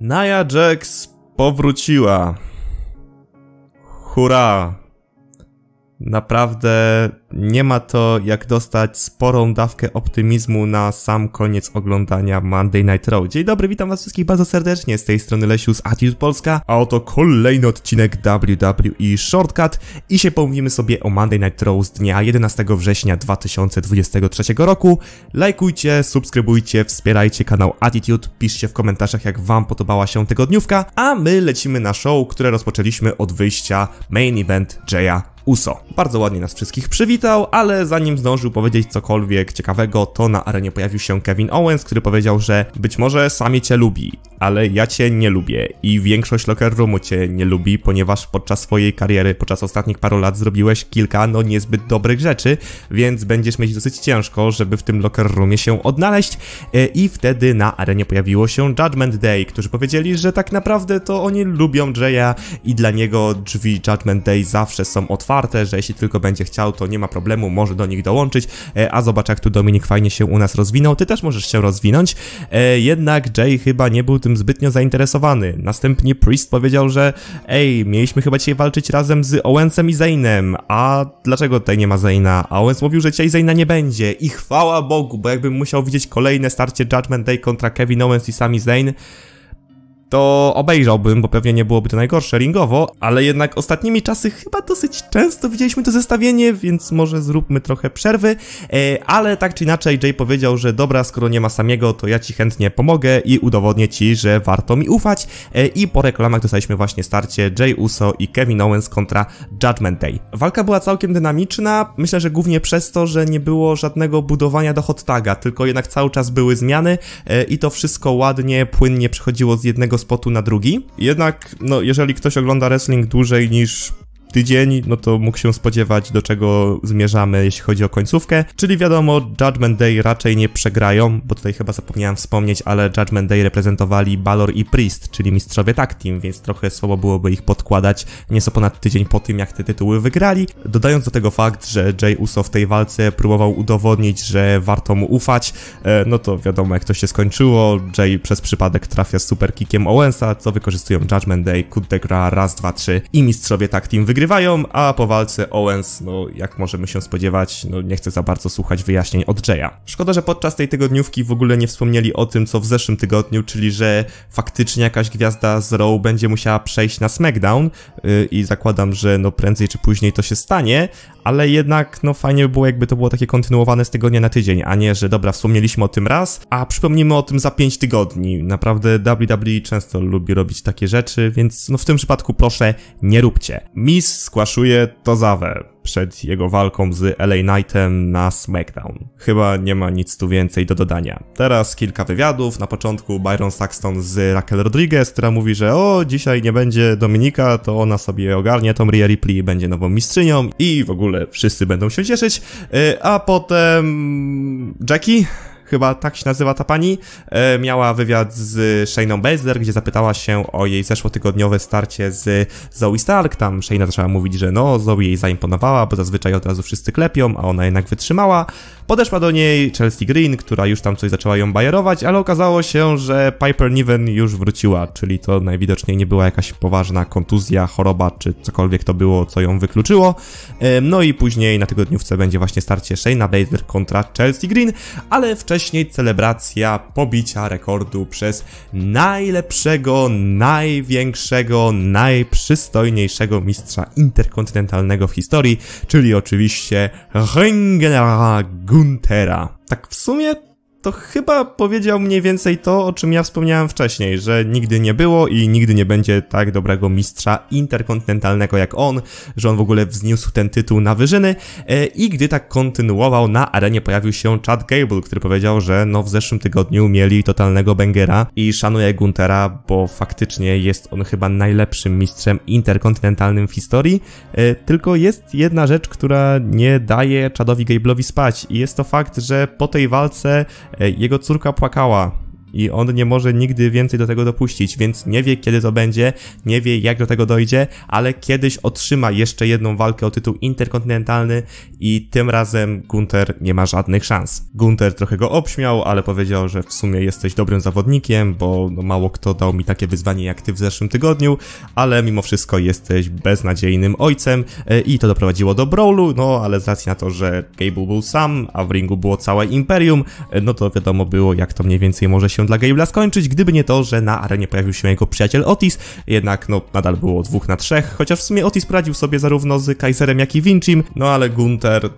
Naja Jax powróciła. Hurra! Naprawdę nie ma to jak dostać sporą dawkę optymizmu na sam koniec oglądania Monday Night Raw. Dzień dobry, witam was wszystkich bardzo serdecznie, z tej strony Lesiu z Attitude Polska, a oto kolejny odcinek WWE Shortcut i się pomówimy sobie o Monday Night Raw z dnia 11 września 2023 roku. Lajkujcie, subskrybujcie, wspierajcie kanał Attitude, piszcie w komentarzach jak wam podobała się tygodniówka, a my lecimy na show, które rozpoczęliśmy od wyjścia main event Jaya Uso. Bardzo ładnie nas wszystkich przywitał, ale zanim zdążył powiedzieć cokolwiek ciekawego, to na arenie pojawił się Kevin Owens, który powiedział, że być może Sami cię lubi ale ja cię nie lubię i większość Locker Roomu cię nie lubi, ponieważ podczas swojej kariery, podczas ostatnich paru lat zrobiłeś kilka no niezbyt dobrych rzeczy, więc będziesz mieć dosyć ciężko, żeby w tym Locker Roomie się odnaleźć e, i wtedy na arenie pojawiło się Judgment Day, którzy powiedzieli, że tak naprawdę to oni lubią Jaya i dla niego drzwi Judgment Day zawsze są otwarte, że jeśli tylko będzie chciał, to nie ma problemu, może do nich dołączyć, e, a zobacz jak tu Dominik fajnie się u nas rozwinął, ty też możesz się rozwinąć, e, jednak Jay chyba nie był tym tym zbytnio zainteresowany. Następnie Priest powiedział, że ej, mieliśmy chyba dzisiaj walczyć razem z Owensem i Zainem, a dlaczego tutaj nie ma Zaina? A Owens mówił, że dzisiaj Zaina nie będzie i chwała Bogu, bo jakbym musiał widzieć kolejne starcie Judgment Day kontra Kevin Owens i Sami Zayn, to obejrzałbym, bo pewnie nie byłoby to najgorsze ringowo, ale jednak ostatnimi czasy chyba dosyć często widzieliśmy to zestawienie, więc może zróbmy trochę przerwy, e, ale tak czy inaczej Jay powiedział, że dobra, skoro nie ma samego, to ja ci chętnie pomogę i udowodnię ci, że warto mi ufać e, i po reklamach dostaliśmy właśnie starcie Jay Uso i Kevin Owens kontra Judgment Day. Walka była całkiem dynamiczna, myślę, że głównie przez to, że nie było żadnego budowania do hot taga, tylko jednak cały czas były zmiany e, i to wszystko ładnie, płynnie przechodziło z jednego spotu na drugi. Jednak, no, jeżeli ktoś ogląda wrestling dłużej niż tydzień, no to mógł się spodziewać, do czego zmierzamy, jeśli chodzi o końcówkę. Czyli wiadomo, Judgment Day raczej nie przegrają, bo tutaj chyba zapomniałem wspomnieć, ale Judgment Day reprezentowali Balor i Priest, czyli mistrzowie tag team, więc trochę słabo byłoby ich podkładać nieco ponad tydzień po tym, jak te tytuły wygrali. Dodając do tego fakt, że Jay Uso w tej walce próbował udowodnić, że warto mu ufać, e, no to wiadomo, jak to się skończyło. Jay przez przypadek trafia z superkickiem Owensa, co wykorzystują Judgment Day, Coup de raz, dwa, trzy i mistrzowie tag team wygrali wygrywają, a po walce Owens, no jak możemy się spodziewać, no nie chce za bardzo słuchać wyjaśnień od Jaya. Szkoda, że podczas tej tygodniówki w ogóle nie wspomnieli o tym, co w zeszłym tygodniu, czyli że faktycznie jakaś gwiazda z Raw będzie musiała przejść na SmackDown yy, i zakładam, że no prędzej czy później to się stanie, ale jednak no fajnie by było, jakby to było takie kontynuowane z tygodnia na tydzień, a nie, że dobra, wspomnieliśmy o tym raz, a przypomnimy o tym za 5 tygodni. Naprawdę WWE często lubi robić takie rzeczy, więc no w tym przypadku proszę, nie róbcie. Miss skłaszuje Tozawę przed jego walką z LA Knightem na SmackDown. Chyba nie ma nic tu więcej do dodania. Teraz kilka wywiadów. Na początku Byron Saxton z Raquel Rodriguez, która mówi, że o, dzisiaj nie będzie Dominika, to ona sobie ogarnie tą Rhea Ripley, będzie nową mistrzynią i w ogóle wszyscy będą się cieszyć. Y, a potem... Jackie? chyba tak się nazywa ta pani, e, miała wywiad z Shayną Bezer gdzie zapytała się o jej zeszłotygodniowe starcie z Zoe Stark. Tam Shayna zaczęła mówić, że no, Zoe jej zaimponowała, bo zazwyczaj od razu wszyscy klepią, a ona jednak wytrzymała. Podeszła do niej Chelsea Green, która już tam coś zaczęła ją bajerować, ale okazało się, że Piper Niven już wróciła, czyli to najwidoczniej nie była jakaś poważna kontuzja, choroba czy cokolwiek to było, co ją wykluczyło. No i później na tygodniówce będzie właśnie starcie Shayna Baszler kontra Chelsea Green, ale wcześniej celebracja pobicia rekordu przez najlepszego, największego, najprzystojniejszego mistrza interkontynentalnego w historii, czyli oczywiście Ringera Gun Guntera. Tak w sumie to chyba powiedział mniej więcej to, o czym ja wspomniałem wcześniej, że nigdy nie było i nigdy nie będzie tak dobrego mistrza interkontynentalnego jak on, że on w ogóle wzniósł ten tytuł na wyżyny e, i gdy tak kontynuował, na arenie pojawił się Chad Gable, który powiedział, że no w zeszłym tygodniu mieli totalnego bengera i szanuje Guntera, bo faktycznie jest on chyba najlepszym mistrzem interkontynentalnym w historii, e, tylko jest jedna rzecz, która nie daje Chadowi Gable'owi spać i jest to fakt, że po tej walce jego córka płakała i on nie może nigdy więcej do tego dopuścić, więc nie wie kiedy to będzie, nie wie jak do tego dojdzie, ale kiedyś otrzyma jeszcze jedną walkę o tytuł interkontynentalny i tym razem Gunter nie ma żadnych szans. Gunter trochę go obśmiał, ale powiedział, że w sumie jesteś dobrym zawodnikiem, bo no mało kto dał mi takie wyzwanie jak ty w zeszłym tygodniu, ale mimo wszystko jesteś beznadziejnym ojcem e, i to doprowadziło do brawlu, no ale z racji na to, że Gable był sam, a w ringu było całe imperium, e, no to wiadomo było jak to mniej więcej może się się dla Gable'a skończyć, gdyby nie to, że na arenie pojawił się jego przyjaciel Otis, jednak no nadal było dwóch na trzech, chociaż w sumie Otis poradził sobie zarówno z Kaiserem jak i Vincim, no ale Gunter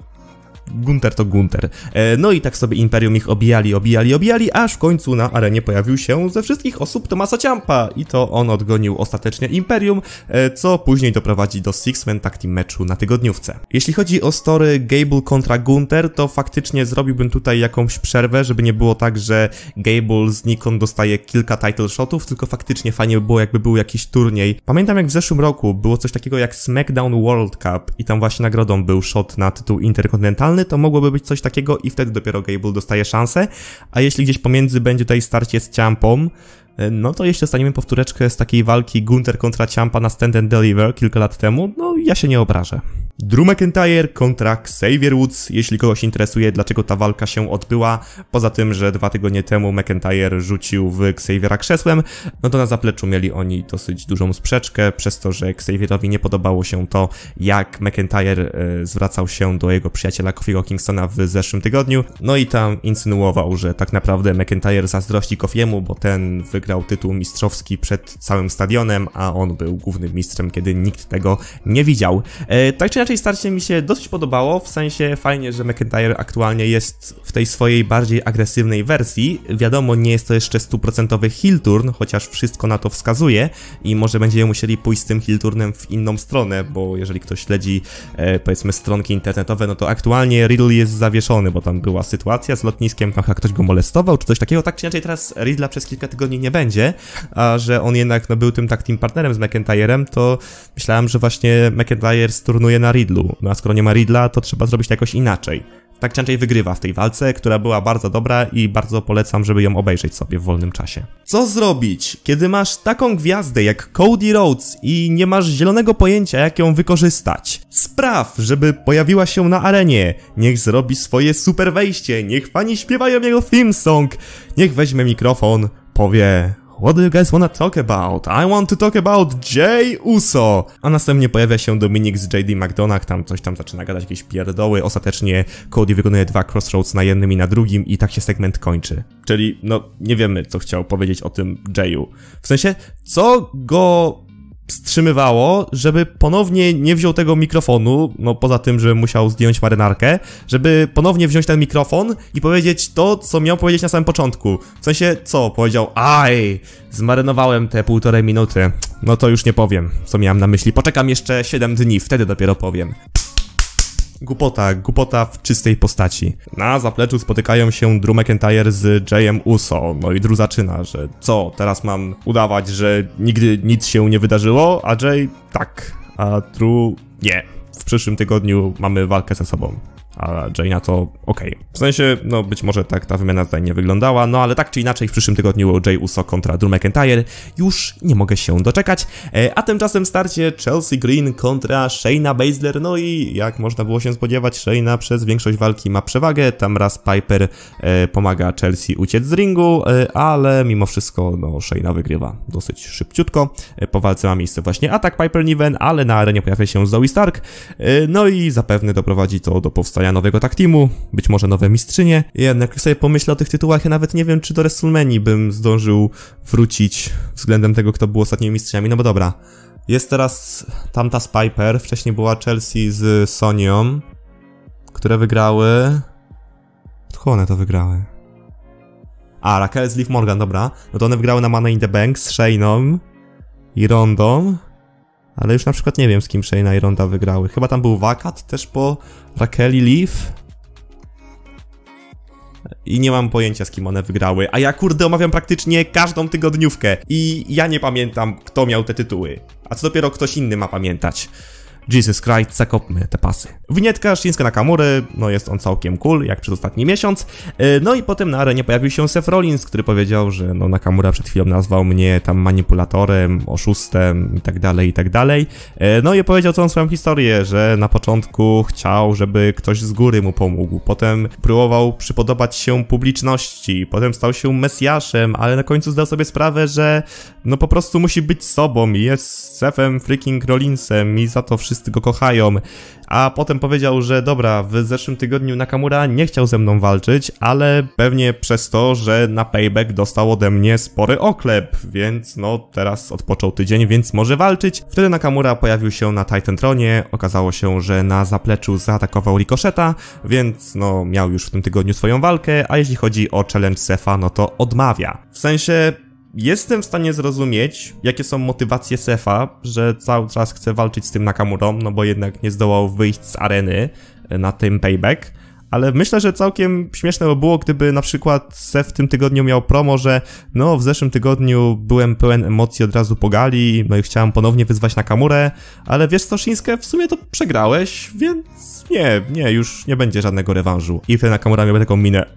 Gunter to Gunter. E, no i tak sobie Imperium ich obijali, obijali, obijali, aż w końcu na arenie pojawił się ze wszystkich osób Tomasa Ciampa i to on odgonił ostatecznie Imperium, e, co później doprowadzi do Six-Man Tag Team meczu na tygodniówce. Jeśli chodzi o story Gable kontra Gunter, to faktycznie zrobiłbym tutaj jakąś przerwę, żeby nie było tak, że Gable Nikon dostaje kilka title shotów, tylko faktycznie fajnie by było, jakby był jakiś turniej. Pamiętam jak w zeszłym roku było coś takiego jak SmackDown World Cup i tam właśnie nagrodą był shot na tytuł Interkontynentalny, idealny, to mogłoby być coś takiego i wtedy dopiero Gable dostaje szansę, a jeśli gdzieś pomiędzy będzie tutaj starcie z Ciampą, e, no to jeśli dostaniemy powtóreczkę z takiej walki Gunter kontra Ciampa na Stand and Deliver kilka lat temu, no ja się nie obrażę. Drew McIntyre kontra Xavier Woods, jeśli kogoś interesuje, dlaczego ta walka się odbyła, poza tym, że dwa tygodnie temu McIntyre rzucił w Xaviera krzesłem, no to na zapleczu mieli oni dosyć dużą sprzeczkę, przez to, że Xavierowi nie podobało się to, jak McIntyre e, zwracał się do jego przyjaciela Kofiego Kingstona w zeszłym tygodniu, no i tam insynuował, że tak naprawdę McIntyre zazdrości Kofiemu, bo ten wygrał tytuł mistrzowski przed całym stadionem, a on był głównym mistrzem, kiedy nikt tego nie widział. E, tak czy inaczej starcie mi się dosyć podobało, w sensie fajnie, że McIntyre aktualnie jest w tej swojej bardziej agresywnej wersji. Wiadomo, nie jest to jeszcze stuprocentowy heel turn, chociaż wszystko na to wskazuje i może będziemy musieli pójść z tym heel turnem w inną stronę, bo jeżeli ktoś śledzi e, powiedzmy stronki internetowe, no to aktualnie Riddle jest zawieszony, bo tam była sytuacja z lotniskiem, aha, ktoś go molestował czy coś takiego, tak czy inaczej teraz Riddla przez kilka tygodni nie będzie, a że on jednak no, był tym tak team partnerem z McIntyrem, to myślałem, że właśnie McIntyre sturnuje na no A skoro nie ma Ridla, to trzeba zrobić to jakoś inaczej. Tak czy inaczej wygrywa w tej walce, która była bardzo dobra i bardzo polecam, żeby ją obejrzeć sobie w wolnym czasie. Co zrobić, kiedy masz taką gwiazdę jak Cody Rhodes i nie masz zielonego pojęcia jak ją wykorzystać? Spraw, żeby pojawiła się na arenie, niech zrobi swoje super wejście, niech fani śpiewają jego theme song, niech weźmie mikrofon, powie What do you guys wanna talk about? I want to talk about Jay Uso! A następnie pojawia się Dominik z JD McDonagh, tam coś tam zaczyna gadać, jakieś pierdoły. Ostatecznie Cody wykonuje dwa crossroads na jednym i na drugim i tak się segment kończy. Czyli, no, nie wiemy, co chciał powiedzieć o tym Jayu. W sensie, co go wstrzymywało, żeby ponownie nie wziął tego mikrofonu, no poza tym, że musiał zdjąć marynarkę, żeby ponownie wziąć ten mikrofon i powiedzieć to, co miał powiedzieć na samym początku. W sensie, co? Powiedział, aj, zmarynowałem te półtorej minuty. No to już nie powiem, co miałem na myśli. Poczekam jeszcze 7 dni, wtedy dopiero powiem. Głupota, głupota w czystej postaci. Na zapleczu spotykają się Drew McIntyre z Jayem Uso, no i Drew zaczyna, że co, teraz mam udawać, że nigdy nic się nie wydarzyło, a Jay tak, a Drew nie. W przyszłym tygodniu mamy walkę ze sobą a Jaina to okej. Okay. W sensie, no być może tak ta wymiana zdań nie wyglądała, no ale tak czy inaczej w przyszłym tygodniu Jay Uso kontra Drew McIntyre już nie mogę się doczekać, e, a tymczasem starcie Chelsea Green kontra Shayna Baszler, no i jak można było się spodziewać, Shayna przez większość walki ma przewagę, tam raz Piper e, pomaga Chelsea uciec z ringu, e, ale mimo wszystko, no Shayna wygrywa dosyć szybciutko, po walce ma miejsce właśnie atak Piper Niven, ale na arenie pojawia się Zoe Stark, no i zapewne doprowadzi to do powstania nowego tag teamu, być może nowe mistrzynie. Jednak jak sobie pomyślę o tych tytułach, ja nawet nie wiem, czy do WrestleMania bym zdążył wrócić względem tego, kto był ostatnimi mistrzyniami. No bo dobra, jest teraz tamta z Piper, wcześniej była Chelsea z Sonią, które wygrały... Tylko one to wygrały. A, Raquel z Liv Morgan, dobra. No to one wygrały na Money in the Bank z Shayną i Rondą. Ale już na przykład nie wiem, z kim Shane i Ronda wygrały. Chyba tam był wakat też po Rakeli Leaf. I nie mam pojęcia, z kim one wygrały. A ja kurde omawiam praktycznie każdą tygodniówkę. I ja nie pamiętam, kto miał te tytuły. A co dopiero ktoś inny ma pamiętać. Jesus Christ, zakopmy te pasy. Winietka Shinsuke Nakamury, no jest on całkiem cool, jak przez ostatni miesiąc. E, no i potem na arenie pojawił się Seth Rollins, który powiedział, że no Nakamura przed chwilą nazwał mnie tam manipulatorem, oszustem i tak dalej, i tak dalej. E, no i powiedział całą swoją historię, że na początku chciał, żeby ktoś z góry mu pomógł, potem próbował przypodobać się publiczności, potem stał się mesjaszem, ale na końcu zdał sobie sprawę, że no po prostu musi być sobą i jest Sefem freaking Rollinsem i za to wszystko wszyscy go kochają. A potem powiedział, że dobra, w zeszłym tygodniu Nakamura nie chciał ze mną walczyć, ale pewnie przez to, że na payback dostał ode mnie spory oklep, więc no teraz odpoczął tydzień, więc może walczyć. Wtedy Nakamura pojawił się na Titan Tronie, okazało się, że na zapleczu zaatakował Ricocheta, więc no miał już w tym tygodniu swoją walkę, a jeśli chodzi o challenge Sefa, no to odmawia. W sensie Jestem w stanie zrozumieć, jakie są motywacje Sefa, że cały czas chce walczyć z tym Nakamurą, no bo jednak nie zdołał wyjść z areny e, na tym payback ale myślę, że całkiem śmieszne by było, gdyby na przykład Sef w tym tygodniu miał promo, że no w zeszłym tygodniu byłem pełen emocji od razu po gali, no i chciałem ponownie wyzwać na Kamurę, ale wiesz co Shinsuke, w sumie to przegrałeś, więc nie, nie, już nie będzie żadnego rewanżu. I wtedy Nakamura miał taką minę, e,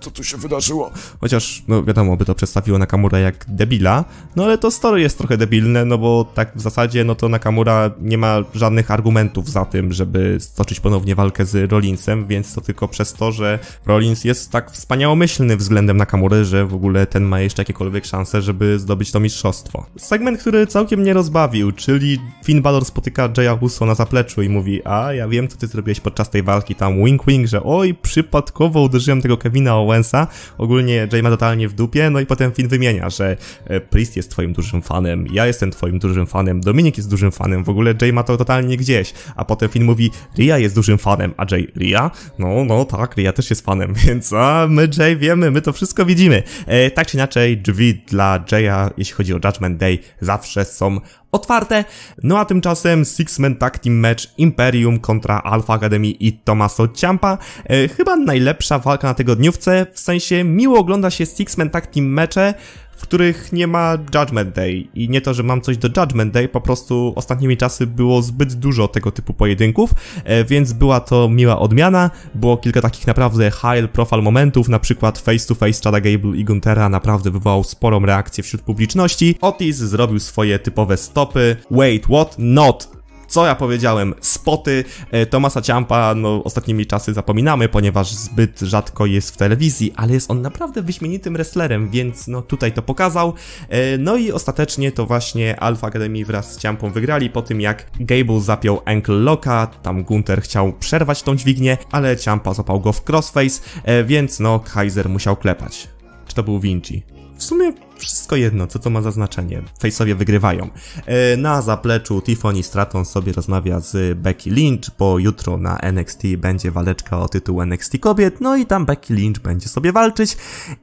co tu się wydarzyło. Chociaż, no wiadomo, by to przedstawiło Nakamura jak debila, no ale to story jest trochę debilne, no bo tak w zasadzie, no to Nakamura nie ma żadnych argumentów za tym, żeby stoczyć ponownie walkę z Rollinsem, więc to tylko przez to, że Rollins jest tak wspaniałomyślny względem Nakamury, że w ogóle ten ma jeszcze jakiekolwiek szanse, żeby zdobyć to mistrzostwo. Segment, który całkiem mnie rozbawił, czyli Finn Balor spotyka Jaya Uso na zapleczu i mówi, a ja wiem, co ty zrobiłeś podczas tej walki, tam wink wink, że oj, przypadkowo uderzyłem tego Kevina Owensa, ogólnie Jay ma totalnie w dupie, no i potem Finn wymienia, że e, Priest jest twoim dużym fanem, ja jestem twoim dużym fanem, Dominik jest dużym fanem, w ogóle Jay ma to totalnie gdzieś, a potem Finn mówi, Ria jest dużym fanem, a Jay, Ria? No, no tak, Ria też jest fanem, więc a my Jay wiemy, my to wszystko widzimy. E, tak czy inaczej, drzwi dla Jaya, jeśli chodzi o Judgment Day, zawsze są otwarte. No a tymczasem Six-Man Tag Team Match Imperium kontra Alpha Academy i Tommaso Ciampa. E, chyba najlepsza walka na tygodniówce, w sensie miło ogląda się Six-Man Tag Team mecze, w których nie ma Judgment Day. I nie to, że mam coś do Judgment Day, po prostu ostatnimi czasy było zbyt dużo tego typu pojedynków, e, więc była to miła odmiana. Było kilka takich naprawdę high profile momentów, na przykład face to face Chada Gable i Guntera naprawdę wywołał sporą reakcję wśród publiczności. Otis zrobił swoje typowe stopy. Wait, what? Not co ja powiedziałem? Spoty e, Tomasa Ciampa, no ostatnimi czasy zapominamy, ponieważ zbyt rzadko jest w telewizji, ale jest on naprawdę wyśmienitym wrestlerem, więc no tutaj to pokazał. E, no i ostatecznie to właśnie Alpha Academy wraz z Ciampą wygrali po tym jak Gable zapiął ankle locka, tam Gunter chciał przerwać tą dźwignię, ale Ciampa zapał go w crossface, e, więc no Kaiser musiał klepać. Czy to był Vinci? W sumie wszystko jedno, co to ma za znaczenie. Face'owie wygrywają. E, na zapleczu Tiffany Stratton sobie rozmawia z Becky Lynch, bo jutro na NXT będzie waleczka o tytuł NXT kobiet, no i tam Becky Lynch będzie sobie walczyć.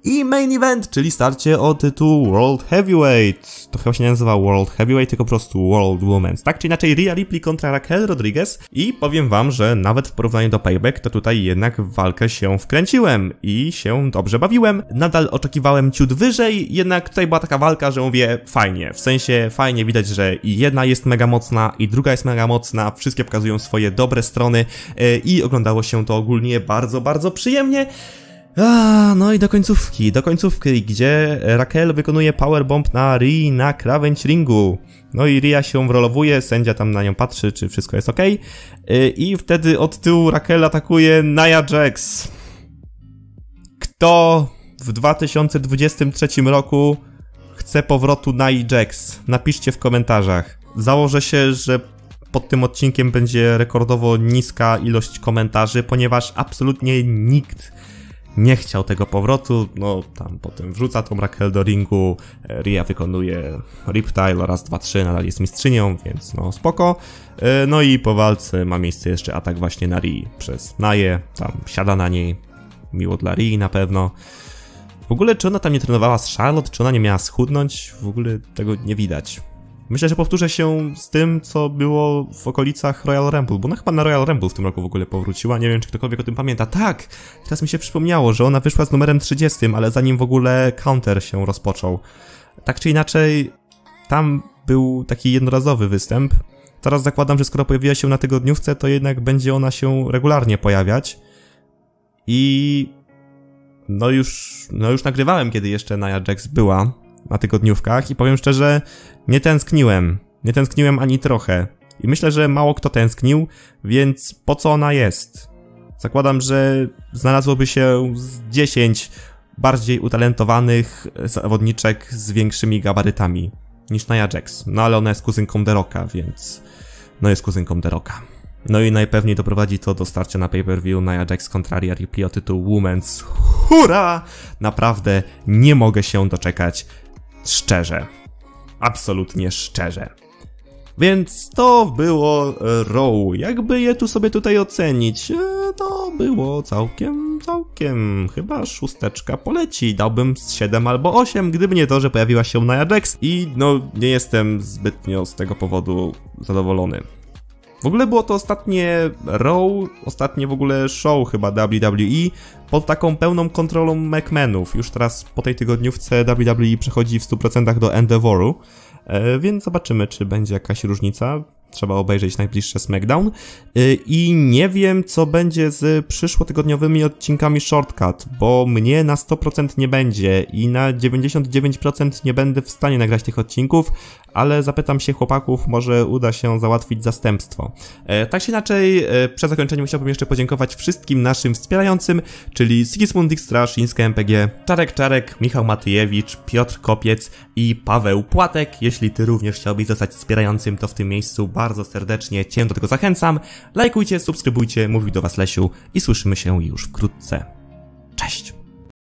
I main event, czyli starcie o tytuł World Heavyweight. To chyba się nie nazywa World Heavyweight, tylko po prostu World Women's. Tak czy inaczej Rhea Ripley kontra Raquel Rodriguez i powiem wam, że nawet w porównaniu do Payback, to tutaj jednak w walkę się wkręciłem i się dobrze bawiłem. Nadal oczekiwałem ciut wyżej, jednak jednak tutaj była taka walka, że mówię fajnie, w sensie fajnie widać, że i jedna jest mega mocna i druga jest mega mocna, wszystkie pokazują swoje dobre strony yy, i oglądało się to ogólnie bardzo, bardzo przyjemnie. A, no i do końcówki, do końcówki, gdzie Raquel wykonuje powerbomb na Ri na krawędź ringu. No i Ria się wrolowuje, sędzia tam na nią patrzy, czy wszystko jest ok. E, I wtedy od tyłu Raquel atakuje Nia Jax. Kto w 2023 roku chcę powrotu na Jax? Napiszcie w komentarzach. Założę się, że pod tym odcinkiem będzie rekordowo niska ilość komentarzy, ponieważ absolutnie nikt nie chciał tego powrotu, no tam potem wrzuca tą Raquel do ringu, Ria wykonuje Riptile raz, dwa, trzy, nadal jest mistrzynią, więc no spoko. E, no i po walce ma miejsce jeszcze atak właśnie na Rii przez Naję, tam siada na niej, miło dla Rii na pewno. W ogóle, czy ona tam nie trenowała z Charlotte, czy ona nie miała schudnąć, w ogóle tego nie widać. Myślę, że powtórzę się z tym, co było w okolicach Royal Rumble, bo ona chyba na Royal Rumble w tym roku w ogóle powróciła, nie wiem, czy ktokolwiek o tym pamięta. Tak! Teraz mi się przypomniało, że ona wyszła z numerem 30, ale zanim w ogóle counter się rozpoczął. Tak czy inaczej, tam był taki jednorazowy występ. Teraz zakładam, że skoro pojawiła się na tygodniówce, to jednak będzie ona się regularnie pojawiać. I no już, no już nagrywałem, kiedy jeszcze Nia Jax była na tygodniówkach i powiem szczerze, nie tęskniłem. Nie tęskniłem ani trochę. I myślę, że mało kto tęsknił, więc po co ona jest? Zakładam, że znalazłoby się z 10 bardziej utalentowanych zawodniczek z większymi gabarytami niż Nia Jax. No ale ona jest kuzynką Deroka, więc no jest kuzynką Deroka. No i najpewniej doprowadzi to do starcia na pay-per-view na Ajax Contraria Ripley o tytuł Women's Hura! Naprawdę nie mogę się doczekać szczerze. Absolutnie szczerze. Więc to było Row. Jakby je tu sobie tutaj ocenić, e, to było całkiem, całkiem. Chyba szósteczka poleci. Dałbym z 7 albo 8, gdyby nie to, że pojawiła się na Ajax i no nie jestem zbytnio z tego powodu zadowolony. W ogóle było to ostatnie row, ostatnie w ogóle show chyba WWE pod taką pełną kontrolą McMahonów. Już teraz po tej tygodniówce WWE przechodzi w 100% do Endeavoru, e, więc zobaczymy, czy będzie jakaś różnica. Trzeba obejrzeć najbliższe SmackDown. E, I nie wiem, co będzie z przyszłotygodniowymi odcinkami Shortcut, bo mnie na 100% nie będzie i na 99% nie będę w stanie nagrać tych odcinków, ale zapytam się chłopaków, może uda się załatwić zastępstwo. E, tak czy inaczej, e, przed zakończeniem chciałbym jeszcze podziękować wszystkim naszym wspierającym, czyli Sigismund Dijkstra, Szyńska MPG, Czarek Czarek, Michał Matyjewicz, Piotr Kopiec i Paweł Płatek. Jeśli ty również chciałbyś zostać wspierającym, to w tym miejscu bardzo serdecznie cię do tego zachęcam. Lajkujcie, subskrybujcie, mówił do was Lesiu i słyszymy się już wkrótce. Cześć!